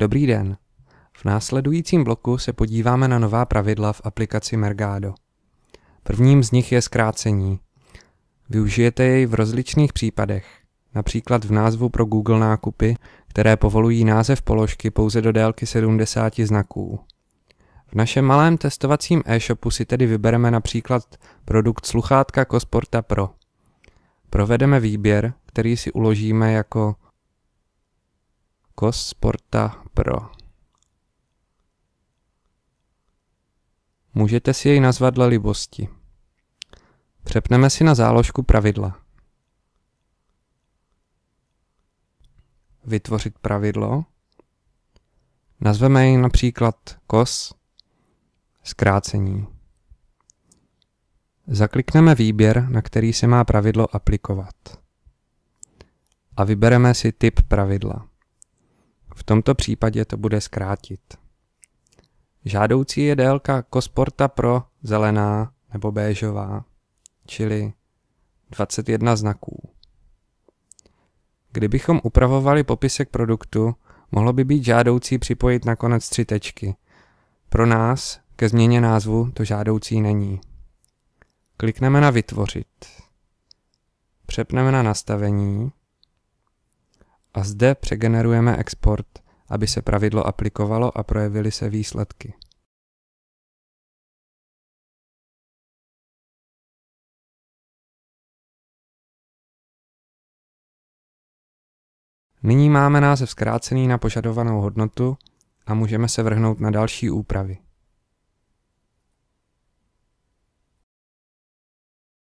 Dobrý den. V následujícím bloku se podíváme na nová pravidla v aplikaci Mergado. Prvním z nich je zkrácení. Využijete jej v rozličných případech, například v názvu pro Google nákupy, které povolují název položky pouze do délky 70 znaků. V našem malém testovacím e-shopu si tedy vybereme například produkt sluchátka Cosporta Pro. Provedeme výběr, který si uložíme jako Sporta Pro. Můžete si jej nazvat dle libosti. Přepneme si na záložku pravidla. Vytvořit pravidlo. Nazveme jej například kos. zkrácení. Zaklikneme výběr, na který se má pravidlo aplikovat. A vybereme si typ pravidla. V tomto případě to bude zkrátit. Žádoucí je délka Kosporta Pro zelená nebo béžová, čili 21 znaků. Kdybychom upravovali popisek produktu, mohlo by být žádoucí připojit nakonec tři tečky. Pro nás ke změně názvu to žádoucí není. Klikneme na Vytvořit. Přepneme na nastavení a zde přegenerujeme export, aby se pravidlo aplikovalo a projevily se výsledky. Nyní máme název zkrácený na požadovanou hodnotu a můžeme se vrhnout na další úpravy.